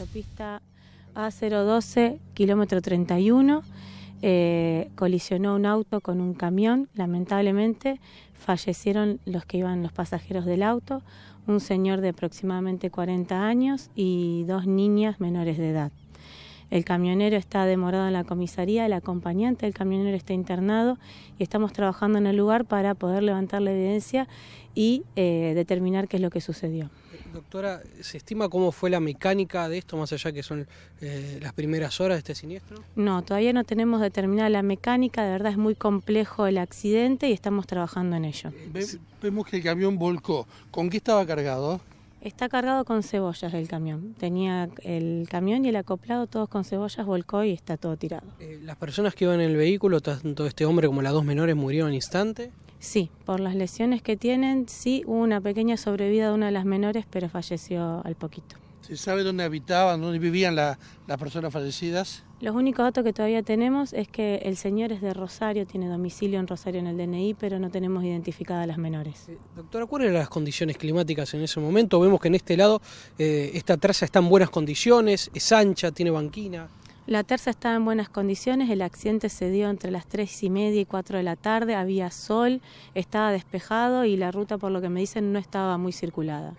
autopista A012, kilómetro 31. Eh, colisionó un auto con un camión. Lamentablemente fallecieron los que iban los pasajeros del auto, un señor de aproximadamente 40 años y dos niñas menores de edad. El camionero está demorado en la comisaría, el acompañante del camionero está internado y estamos trabajando en el lugar para poder levantar la evidencia y eh, determinar qué es lo que sucedió. Doctora, ¿se estima cómo fue la mecánica de esto, más allá que son eh, las primeras horas de este siniestro? No, todavía no tenemos determinada la mecánica, de verdad es muy complejo el accidente y estamos trabajando en ello. Vemos que el camión volcó. ¿Con qué estaba cargado? Está cargado con cebollas el camión. Tenía el camión y el acoplado todos con cebollas, volcó y está todo tirado. Eh, ¿Las personas que iban en el vehículo, tanto este hombre como las dos menores, murieron al instante? Sí, por las lesiones que tienen, sí hubo una pequeña sobrevida de una de las menores, pero falleció al poquito. ¿Se sabe dónde habitaban, dónde vivían las personas fallecidas? Los únicos datos que todavía tenemos es que el señor es de Rosario, tiene domicilio en Rosario en el DNI, pero no tenemos identificadas a las menores. Eh, doctora, ¿cuáles eran las condiciones climáticas en ese momento? Vemos que en este lado eh, esta traza está en buenas condiciones, es ancha, tiene banquina. La terza estaba en buenas condiciones, el accidente se dio entre las tres y media y 4 de la tarde, había sol, estaba despejado y la ruta, por lo que me dicen, no estaba muy circulada.